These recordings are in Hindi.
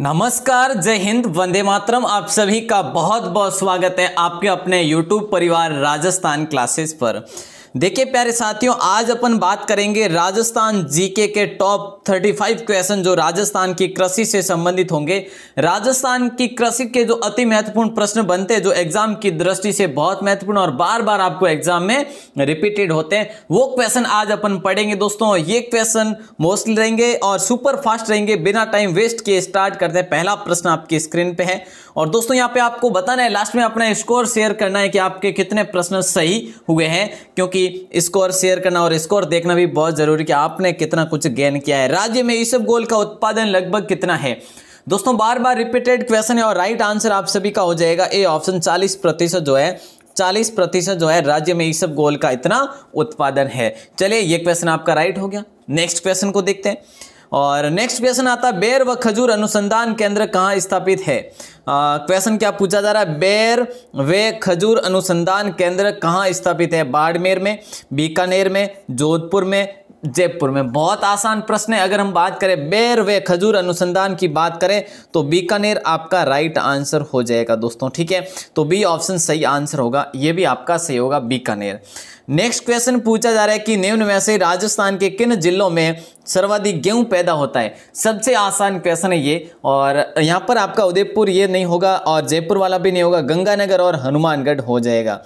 नमस्कार जय हिंद वंदे मातरम आप सभी का बहुत बहुत स्वागत है आपके अपने YouTube परिवार राजस्थान क्लासेस पर देखिए प्यारे साथियों आज अपन बात करेंगे राजस्थान जीके के टॉप 35 क्वेश्चन जो राजस्थान की कृषि से संबंधित होंगे राजस्थान की कृषि के जो अति महत्वपूर्ण प्रश्न बनते हैं जो एग्जाम की दृष्टि से बहुत महत्वपूर्ण और बार बार आपको एग्जाम में रिपीटेड होते हैं वो क्वेश्चन आज अपन पढ़ेंगे दोस्तों ये क्वेश्चन मोस्टली रहेंगे और सुपर फास्ट रहेंगे बिना टाइम वेस्ट किए स्टार्ट करते हैं पहला प्रश्न आपकी स्क्रीन पे है और दोस्तों यहाँ पे आपको बताना है लास्ट में अपना स्कोर शेयर करना है कि आपके कितने प्रश्न सही हुए हैं क्योंकि कि स्कोर शेयर करना और स्कोर देखना भी बहुत ज़रूरी कि आपने कितना कुछ गेन किया है राज्य में इस गोल का उत्पादन लगभग कितना है दोस्तों बार बार रिपीटेड क्वेश्चन है और राइट आंसर आप सभी का हो जाएगा ए ऑप्शन चालीस प्रतिशत जो है चालीस प्रतिशत जो है राज्य में इस गोल का इतना उत्पादन है चलिए ये क्वेश्चन आपका राइट हो गया नेक्स्ट क्वेश्चन को देखते हैं और नेक्स्ट क्वेश्चन आता है बेर व खजूर अनुसंधान केंद्र कहाँ स्थापित है क्वेश्चन क्या पूछा जा रहा है बेर व खजूर अनुसंधान केंद्र कहाँ स्थापित है बाड़मेर में बीकानेर में जोधपुर में जयपुर में बहुत आसान प्रश्न है अगर हम बात करें बेर वे खजूर अनुसंधान की बात करें तो बीकानेर आपका राइट आंसर हो जाएगा दोस्तों ठीक है तो बी ऑप्शन सही आंसर होगा ये भी आपका सही होगा बीकानेर नेक्स्ट क्वेश्चन पूछा जा रहा है कि निम्न में से राजस्थान के किन जिलों में सर्वाधिक गेहूं पैदा होता है सबसे आसान क्वेश्चन है ये और यहाँ पर आपका उदयपुर ये नहीं होगा और जयपुर वाला भी नहीं होगा गंगानगर और हनुमानगढ़ हो जाएगा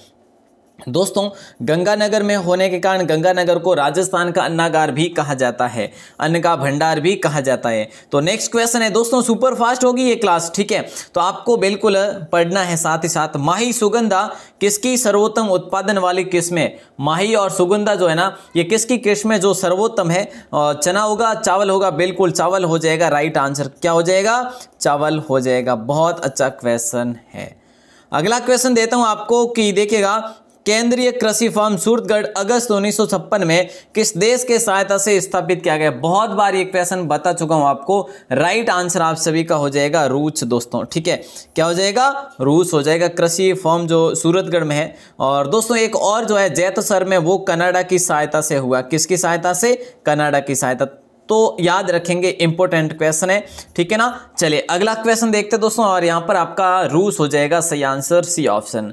दोस्तों गंगानगर में होने के कारण गंगानगर को राजस्थान का अन्नागार भी कहा जाता है अन्न का भंडार भी कहा जाता है तो नेक्स्ट क्वेश्चन है दोस्तों सुपर फास्ट होगी ये क्लास ठीक है तो आपको बिल्कुल पढ़ना है साथ ही साथ माही सुगंधा किसकी सर्वोत्तम उत्पादन वाली किस्में माही और सुगंधा जो है ना ये किसकी किस्में जो सर्वोत्तम है चना होगा चावल होगा बिल्कुल चावल हो जाएगा राइट आंसर क्या हो जाएगा चावल हो जाएगा बहुत अच्छा क्वेश्चन है अगला क्वेश्चन देता हूं आपको कि देखिएगा केंद्रीय कृषि फार्म सूरतगढ़ अगस्त उन्नीस में किस देश के सहायता से स्थापित किया गया बहुत बार ये क्वेश्चन बता चुका हूं आपको राइट आंसर आप सभी का हो जाएगा रूस दोस्तों ठीक है क्या हो जाएगा रूस हो जाएगा कृषि फार्म जो सूरतगढ़ में है और दोस्तों एक और जो है जैतसर में वो कनाडा की सहायता से हुआ किसकी सहायता से कनाडा की सहायता तो याद रखेंगे इंपॉर्टेंट क्वेश्चन है ठीक है ना चलिए अगला क्वेश्चन देखते हैं दोस्तों और यहां पर आपका रूस हो जाएगा सही answer C option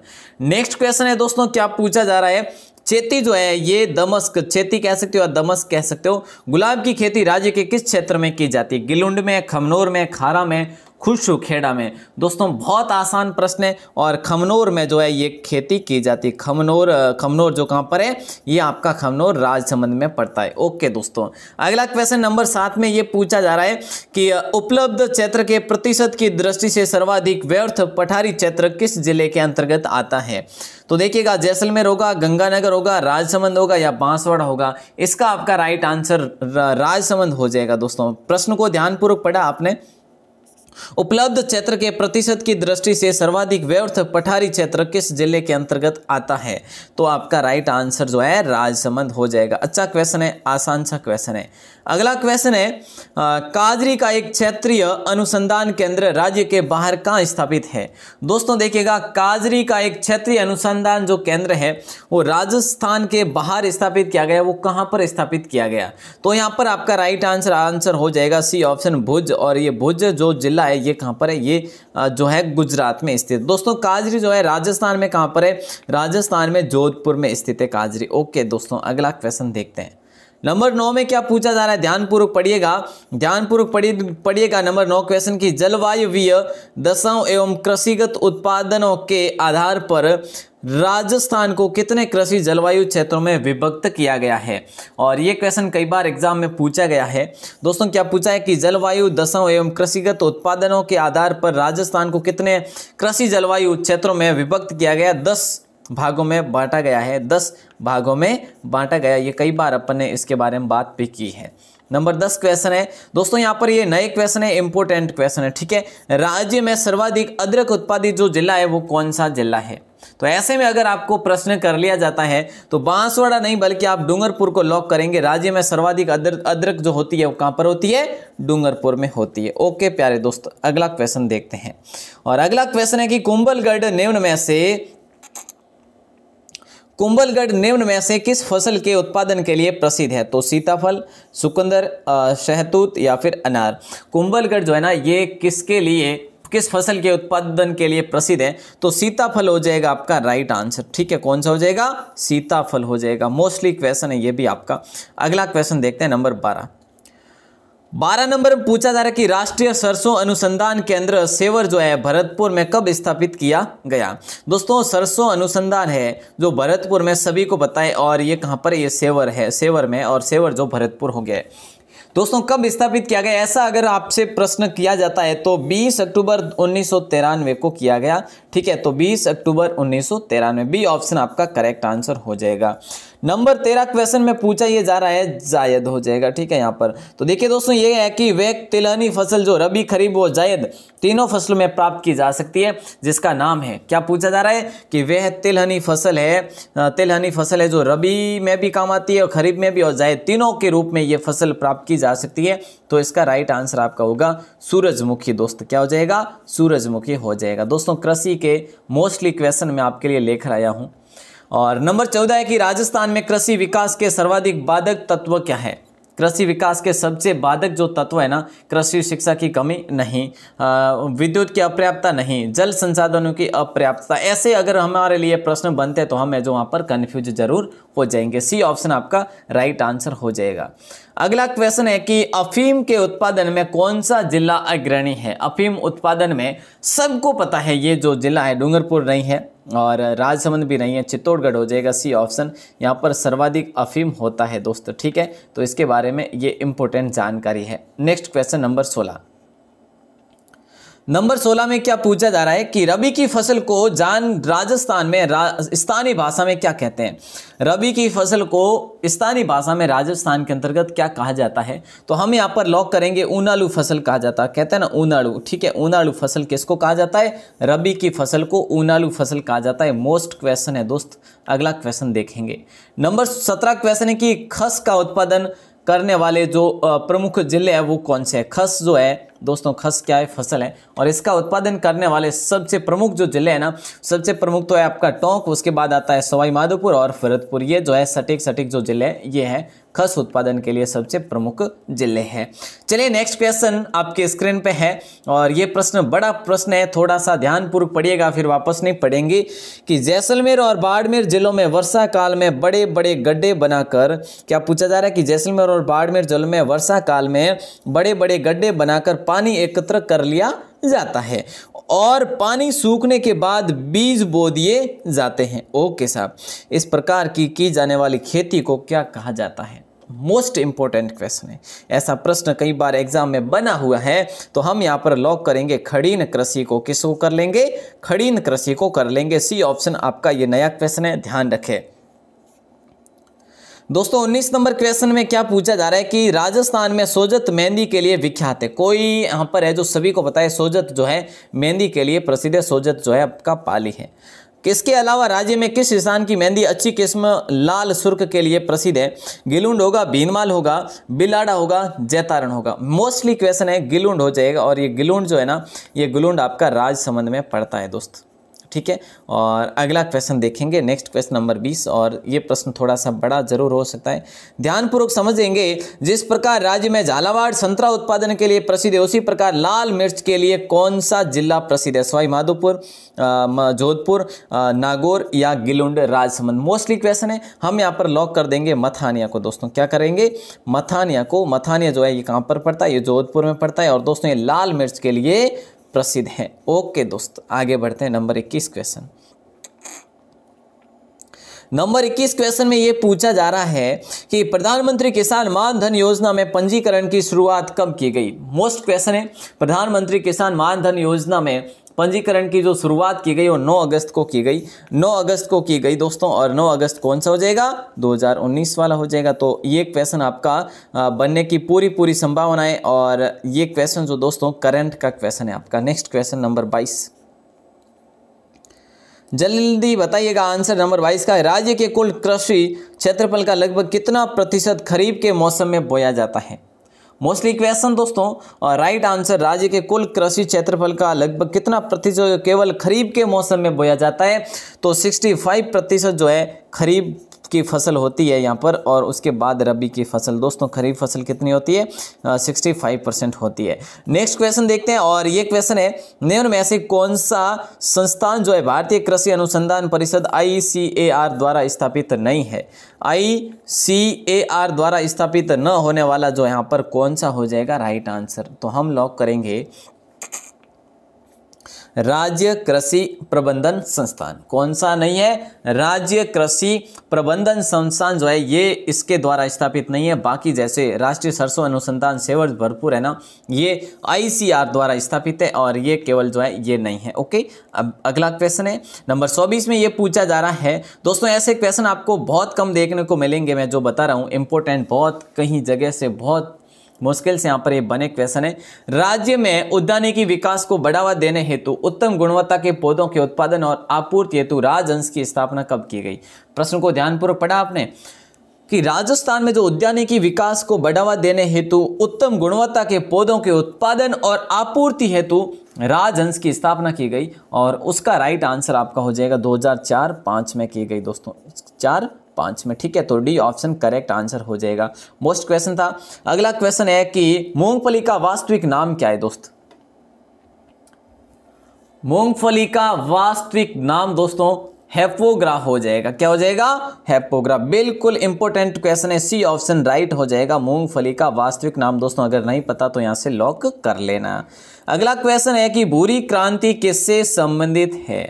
next question है दोस्तों क्या पूछा जा रहा है चेती जो है ये दमस्क चेती कह सकते हो या दमस्क कह सकते हो गुलाब की खेती राज्य के किस क्षेत्र में की जाती है गिलुंड में खमनोर में खारा में खुश खेड़ा में दोस्तों बहुत आसान प्रश्न है और खमनौर में जो है ये खेती की जाती है खमनौर खमनौर जो कहाँ पर है ये आपका खमनौर राजसमंद में पड़ता है ओके दोस्तों अगला क्वेश्चन नंबर सात में ये पूछा जा रहा है कि उपलब्ध क्षेत्र के प्रतिशत की दृष्टि से सर्वाधिक व्यर्थ पठारी क्षेत्र किस जिले के अंतर्गत आता है तो देखिएगा जैसलमेर होगा गंगानगर होगा राजसमंद होगा या बांसवाड़ा होगा इसका आपका राइट आंसर राजसमंद हो जाएगा दोस्तों प्रश्न को ध्यानपूर्वक पढ़ा आपने उपलब्ध क्षेत्र के प्रतिशत की दृष्टि से सर्वाधिक व्यर्थ पठारी क्षेत्र किस जिले के अंतर्गत आता है तो आपका राइट आंसर जो है राजसमंद हो जाएगा अच्छा क्वेश्चन है आसान सा क्वेश्चन है अगला क्वेश्चन है काजरी का एक क्षेत्रीय अनुसंधान केंद्र राज्य के बाहर कहाँ स्थापित है दोस्तों देखिएगा काजरी का एक क्षेत्रीय अनुसंधान जो केंद्र है वो राजस्थान के बाहर स्थापित किया गया वो कहाँ पर स्थापित किया गया तो यहाँ पर आपका राइट आंसर आंसर हो जाएगा सी ऑप्शन भुज और ये भुज जो जिला है ये कहाँ पर है ये जो है गुजरात में स्थित दोस्तों काजरी जो है राजस्थान में कहाँ पर है राजस्थान में जोधपुर में स्थित है काजरी ओके दोस्तों अगला क्वेश्चन देखते हैं नंबर नौ में क्या पूछा जा रहा है ध्यानपूर्वक पढ़िएगा ध्यानपूर्वक पढ़िएगा नंबर नौ क्वेश्चन की जलवायु दशाओं एवं कृषिगत उत्पादनों के आधार पर राजस्थान को कितने कृषि जलवायु क्षेत्रों में विभक्त किया गया है और ये क्वेश्चन कई बार एग्जाम में पूछा गया है दोस्तों क्या पूछा है कि जलवायु दशाओं एवं कृषिगत उत्पादनों के आधार पर राजस्थान को कितने कृषि जलवायु क्षेत्रों में विभक्त किया गया दस भागों में बांटा गया है दस भागों में बांटा गया ये कई बार अपन ने इसके बारे में बात भी की है नंबर दस क्वेश्चन है दोस्तों यहाँ पर ये नए क्वेश्चन है इंपोर्टेंट क्वेश्चन है ठीक है राज्य में सर्वाधिक अदरक उत्पादित जो जिला है वो कौन सा जिला है तो ऐसे में अगर आपको प्रश्न कर लिया जाता है तो बांसवाड़ा नहीं बल्कि आप डूंगरपुर को लॉक करेंगे राज्य में सर्वाधिक अदर, अदरक जो होती है वो कहाँ पर होती है डूंगरपुर में होती है ओके प्यारे दोस्त अगला क्वेश्चन देखते हैं और अगला क्वेश्चन है कि कुंभलगढ़ निम्न में से कुंबलगढ़ निम्न में से किस फसल के उत्पादन के लिए प्रसिद्ध है तो सीताफल सुकंदर शहतूत या फिर अनार कुंबलगढ़ जो है ना ये किसके लिए किस फसल के उत्पादन के लिए प्रसिद्ध है तो सीताफल हो जाएगा आपका राइट आंसर ठीक है कौन सा हो जाएगा सीताफल हो जाएगा मोस्टली क्वेश्चन है ये भी आपका अगला क्वेश्चन देखते हैं नंबर बारह बारह नंबर में पूछा जा रहा है कि राष्ट्रीय सरसों अनुसंधान केंद्र सेवर जो है भरतपुर में कब स्थापित किया गया दोस्तों सरसों अनुसंधान है जो भरतपुर में सभी को बताएं और ये कहां पर ये सेवर है सेवर में और सेवर जो भरतपुर हो गया दोस्तों कब स्थापित किया गया ऐसा अगर आपसे प्रश्न किया जाता है तो 20 अक्टूबर उन्नीस को किया गया ठीक है तो 20 अक्टूबर उन्नीस बी ऑप्शन आपका करेक्ट आंसर हो जाएगा नंबर तेरह क्वेश्चन में पूछा ये जा रहा है जायद हो जाएगा ठीक है यहाँ पर तो देखिए दोस्तों ये है कि वे तिलहनी फसल जो रबी खरीब व जायद तीनों फसलों में प्राप्त की जा सकती है जिसका नाम है क्या पूछा जा रहा है कि वह तिलहनी फसल है तिलहनी फसल है जो रबी में भी काम आती है और खरीब में भी और जायद तीनों के रूप में ये फसल प्राप्त की जा सकती है तो इसका राइट आंसर आपका होगा सूरजमुखी दोस्त क्या हो जाएगा सूरजमुखी हो जाएगा दोस्तों कृषि के मोस्टली क्वेश्चन में आपके लिए लेकर आया हूँ और नंबर चौदह है कि राजस्थान में कृषि विकास के सर्वाधिक बाधक तत्व क्या है कृषि विकास के सबसे बाधक जो तत्व है ना कृषि शिक्षा की कमी नहीं विद्युत की अपर्याप्तता नहीं जल संसाधनों की अपर्याप्तता ऐसे अगर हमारे लिए प्रश्न बनते हैं तो हम जो वहाँ पर कन्फ्यूज जरूर हो जाएंगे सी ऑप्शन आपका राइट आंसर हो जाएगा अगला क्वेश्चन है कि अफीम के उत्पादन में कौन सा जिला अग्रणी है अफीम उत्पादन में सबको पता है ये जो जिला है डूंगरपुर नहीं है और राजसमंद भी नहीं है चित्तौड़गढ़ हो जाएगा सी ऑप्शन यहाँ पर सर्वाधिक अफीम होता है दोस्तों ठीक है तो इसके बारे में ये इम्पोर्टेंट जानकारी है नेक्स्ट क्वेश्चन नंबर सोलह नंबर 16 में क्या पूछा जा रहा है कि रबी की फसल को जान राजस्थान में रा, स्थानीय भाषा में क्या कहते हैं रबी की फसल को स्थानीय भाषा में राजस्थान के अंतर्गत क्या कहा जाता है तो हम यहाँ पर लॉक करेंगे ऊनालू फसल कहा जाता है कहते हैं ना ऊनालू ठीक है ऊनालू फसल किसको कहा जाता है रबी की फसल को ऊनालू फसल कहा जाता है मोस्ट क्वेश्चन है दोस्त अगला क्वेश्चन देखेंगे नंबर सत्रह क्वेश्चन है कि खस का उत्पादन करने वाले जो प्रमुख जिले हैं वो कौन से है खस जो है दोस्तों खस क्या है फसल है और इसका उत्पादन करने वाले सबसे प्रमुख जो जिले हैं ना सबसे प्रमुख तो है आपका टोंक उसके बाद आता है सवाई माधोपुर और फरतपुर ये जो है सटीक सटीक जो जिले ये है खस उत्पादन के लिए सबसे प्रमुख जिले हैं चलिए नेक्स्ट क्वेश्चन आपके स्क्रीन पे है और ये प्रश्न बड़ा प्रश्न है थोड़ा सा ध्यानपूर्वक पढ़िएगा फिर वापस नहीं पढ़ेंगे कि जैसलमेर और बाड़मेर जिलों में वर्षा काल में बड़े बड़े गड्ढे बनाकर क्या पूछा जा रहा है कि जैसलमेर और बाड़मेर जिलों में वर्षा काल में बड़े बड़े गड्ढे बनाकर पानी एकत्र कर लिया जाता है और पानी सूखने के बाद बीज बो दिए जाते हैं ओके साहब इस प्रकार की की जाने वाली खेती को क्या कहा जाता है मोस्ट इंपॉर्टेंट क्वेश्चन है ऐसा प्रश्न कई बार एग्जाम में बना हुआ है तो हम यहाँ पर लॉक करेंगे खड़ीन कृषि को किसको कर लेंगे खड़ीन कृषि को कर लेंगे सी ऑप्शन आपका ये नया क्वेश्चन है ध्यान रखें दोस्तों उन्नीस नंबर क्वेश्चन में क्या पूछा जा रहा है कि राजस्थान में सोजत मेहंदी के लिए विख्यात है कोई यहाँ पर है जो सभी को पता है सोजत जो है मेहंदी के लिए प्रसिद्ध है सोजत जो है आपका पाली है किसके अलावा राज्य में किस किसान की मेहंदी अच्छी किस्म लाल सुर्ख के लिए प्रसिद्ध है गिलुंड होगा भीनमाल होगा बिलाड़ा होगा जैतारण होगा मोस्टली क्वेश्चन है गिलुंड हो जाएगा और ये गिलुंड जो है ना ये गिलुंड आपका राज संबंध में पड़ता है दोस्त ठीक है और अगला क्वेश्चन देखेंगे नेक्स्ट क्वेश्चन नंबर बीस और ये प्रश्न थोड़ा सा बड़ा जरूर हो सकता है ध्यानपूर्वक समझेंगे जिस प्रकार राज्य में झालावाड़ संतरा उत्पादन के लिए प्रसिद्ध है उसी प्रकार लाल मिर्च के लिए कौन सा जिला प्रसिद्ध है सवाई माधोपुर जोधपुर नागौर या गिलुंड राजसमंद मोस्टली क्वेश्चन है हम यहाँ पर लॉक कर देंगे मथानिया को दोस्तों क्या करेंगे मथानिया को मथानिया जो है ये कहाँ पर पड़ता है ये जोधपुर में पड़ता है और दोस्तों ये लाल मिर्च के लिए प्रसिद्ध हैं ओके दोस्त आगे बढ़ते हैं नंबर इक्कीस क्वेश्चन नंबर 21 क्वेश्चन में ये पूछा जा रहा है कि प्रधानमंत्री किसान मानधन योजना में पंजीकरण की शुरुआत कब की गई मोस्ट क्वेश्चन है प्रधानमंत्री किसान मानधन योजना में पंजीकरण की जो शुरुआत की गई वो 9 अगस्त को की गई 9 अगस्त को की गई दोस्तों और 9 अगस्त कौन सा हो जाएगा 2019 वाला हो जाएगा तो ये क्वेश्चन आपका बनने की पूरी पूरी संभावना है और ये क्वेश्चन जो दोस्तों करंट का क्वेश्चन है आपका नेक्स्ट क्वेश्चन नंबर बाईस जल्दी बताइएगा आंसर नंबर बाईस का राज्य के कुल कृषि क्षेत्रफल का लगभग कितना प्रतिशत खरीफ के मौसम में बोया जाता है मोस्टली क्वेश्चन दोस्तों राइट आंसर राज्य के कुल कृषि क्षेत्रफल का लगभग कितना प्रतिशत केवल खरीफ के मौसम में बोया जाता है तो 65 प्रतिशत जो है खरीफ की फसल होती है यहाँ पर और उसके बाद रबी की फसल दोस्तों खरीफ फसल कितनी होती है सिक्सटी फाइव परसेंट होती है नेक्स्ट क्वेश्चन देखते हैं और ये क्वेश्चन है निम्न में ऐसे कौन सा संस्थान जो है भारतीय कृषि अनुसंधान परिषद आई द्वारा स्थापित नहीं है आई द्वारा स्थापित न होने वाला जो यहाँ पर कौन सा हो जाएगा राइट आंसर तो हम लॉक करेंगे राज्य कृषि प्रबंधन संस्थान कौन सा नहीं है राज्य कृषि प्रबंधन संस्थान जो है ये इसके द्वारा स्थापित नहीं है बाकी जैसे राष्ट्रीय सरसों अनुसंधान सेवर्स भरपूर है ना ये आईसीआर द्वारा स्थापित है और ये केवल जो है ये नहीं है ओके अब अगला क्वेश्चन है नंबर चौबीस में ये पूछा जा रहा है दोस्तों ऐसे क्वेश्चन आपको बहुत कम देखने को मिलेंगे मैं जो बता रहा हूँ इंपॉर्टेंट बहुत कहीं जगह से बहुत मुश्किल से यहाँ पर ये बने क्वेश्चन है राज्य में उद्यानिकी विकास को बढ़ावा देने हेतु उत्तम गुणवत्ता के पौधों के उत्पादन और आपूर्ति हेतु राजंश की स्थापना कब की गई प्रश्न को ध्यानपूर्वक पढ़ा आपने कि राजस्थान में जो उद्यानिकी विकास को बढ़ावा देने हेतु उत्तम गुणवत्ता के पौधों के उत्पादन और आपूर्ति हेतु राजंश की स्थापना की गई और उसका राइट आंसर आपका हो जाएगा दो हजार में की गई दोस्तों चार पाँच में ठीक है तो डी ऑप्शन करेक्ट आंसर हो जाएगा मोस्ट क्वेश्चन था अगला क्वेश्चन है कि मूंगफली का वास्तविक नाम क्या है दोस्त मूंगफली का वास्तविक नाम दोस्तों हेपोग्राफ हो जाएगा क्या हो जाएगा हेपोग्राफ बिल्कुल इंपॉर्टेंट क्वेश्चन है सी ऑप्शन राइट हो जाएगा मूंगफली का वास्तविक नाम दोस्तों अगर नहीं पता तो यहां से लॉक कर लेना अगला क्वेश्चन है कि भूरी क्रांति किससे संबंधित है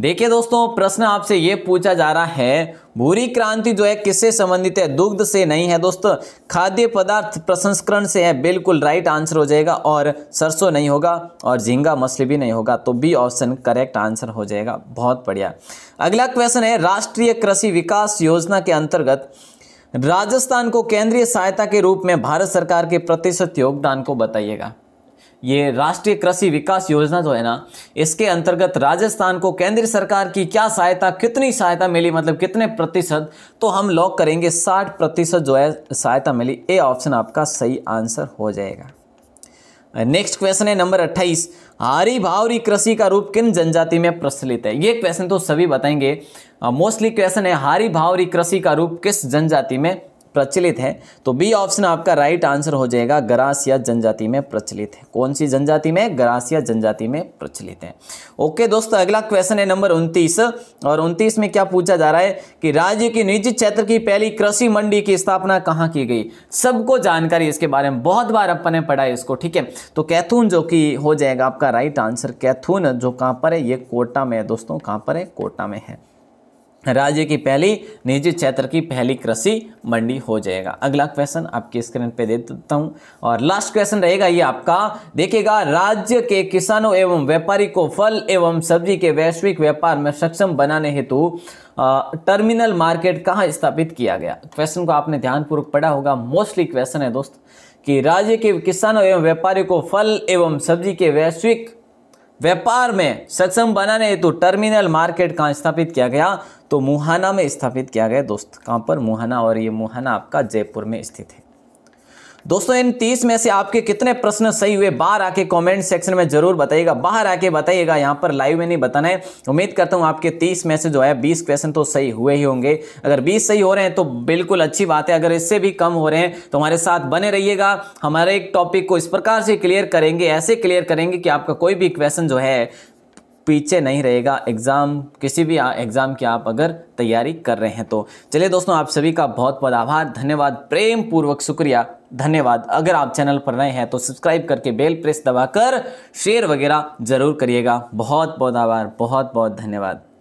देखिए दोस्तों प्रश्न आपसे ये पूछा जा रहा है भूरी क्रांति जो है किससे संबंधित है दुग्ध से नहीं है दोस्तों खाद्य पदार्थ प्रसंस्करण से है बिल्कुल राइट आंसर हो जाएगा और सरसों नहीं होगा और झींगा मछली भी नहीं होगा तो बी ऑप्शन करेक्ट आंसर हो जाएगा बहुत बढ़िया अगला क्वेश्चन है राष्ट्रीय कृषि विकास योजना के अंतर्गत राजस्थान को केंद्रीय सहायता के रूप में भारत सरकार के प्रतिशत योगदान को बताइएगा ये राष्ट्रीय कृषि विकास योजना जो है ना इसके अंतर्गत राजस्थान को केंद्र सरकार की क्या सहायता कितनी सहायता मिली मतलब कितने प्रतिशत तो हम लॉक करेंगे साठ प्रतिशत जो है सहायता मिली ए ऑप्शन आपका सही आंसर हो जाएगा नेक्स्ट क्वेश्चन है नंबर अट्ठाईस हारी भावरी कृषि का रूप किन जनजाति में प्रचलित है ये क्वेश्चन तो सभी बताएंगे मोस्टली क्वेश्चन है हारी भावरी कृषि का रूप किस जनजाति में प्रचलित है तो बी ऑप्शन आपका राइट आंसर हो जाएगा ग्रासिया जनजाति में प्रचलित है कौन सी जनजाति में ग्रासिया जनजाति में प्रचलित है ओके दोस्तों अगला क्वेश्चन है नंबर 29 और 29 में क्या पूछा जा रहा है कि राज्य की निजी क्षेत्र की पहली कृषि मंडी की स्थापना कहाँ की गई सबको जानकारी इसके बारे में बहुत बार अपने ने पढ़ा है इसको ठीक है तो कैथून जो कि हो जाएगा आपका राइट आंसर कैथून जो कहाँ पर है ये कोटा में है दोस्तों कहाँ पर है कोटा में है राज्य की पहली निजी क्षेत्र की पहली कृषि मंडी हो जाएगा अगला क्वेश्चन आपकी स्क्रीन पे दे देता हूँ और लास्ट क्वेश्चन रहेगा ये आपका देखिएगा राज्य के किसानों एवं व्यापारी को फल एवं सब्जी के वैश्विक व्यापार में सक्षम बनाने हेतु टर्मिनल मार्केट कहाँ स्थापित किया गया क्वेश्चन को आपने ध्यानपूर्वक पढ़ा होगा मोस्टली क्वेश्चन है दोस्त कि राज्य के किसानों एवं व्यापारी को फल एवं सब्जी के वैश्विक व्यापार में सक्षम बनाने हेतु टर्मिनल मार्केट कहाँ स्थापित किया गया तो मुहाना में स्थापित किया गया दोस्त कहाँ पर मुहाना और ये मुहाना आपका जयपुर में स्थित है दोस्तों इन तीस में से आपके कितने प्रश्न सही हुए बाहर आके कमेंट सेक्शन में जरूर बताइएगा बाहर आके बताइएगा यहाँ पर लाइव में नहीं बताना है उम्मीद करता हूँ आपके तीस में से जो है बीस क्वेश्चन तो सही हुए ही होंगे अगर बीस सही हो रहे हैं तो बिल्कुल अच्छी बात है अगर इससे भी कम हो रहे हैं तो हमारे साथ बने रहिएगा हमारे एक टॉपिक को इस प्रकार से क्लियर करेंगे ऐसे क्लियर करेंगे कि आपका कोई भी क्वेश्चन जो है पीछे नहीं रहेगा एग्ज़ाम किसी भी एग्ज़ाम की आप अगर तैयारी कर रहे हैं तो चलिए दोस्तों आप सभी का बहुत बहुत आभार धन्यवाद प्रेम पूर्वक शुक्रिया धन्यवाद अगर आप चैनल पर नए हैं तो सब्सक्राइब करके बेल प्रेस दबाकर शेयर वगैरह ज़रूर करिएगा बहुत बहुत आभार बहुत बहुत धन्यवाद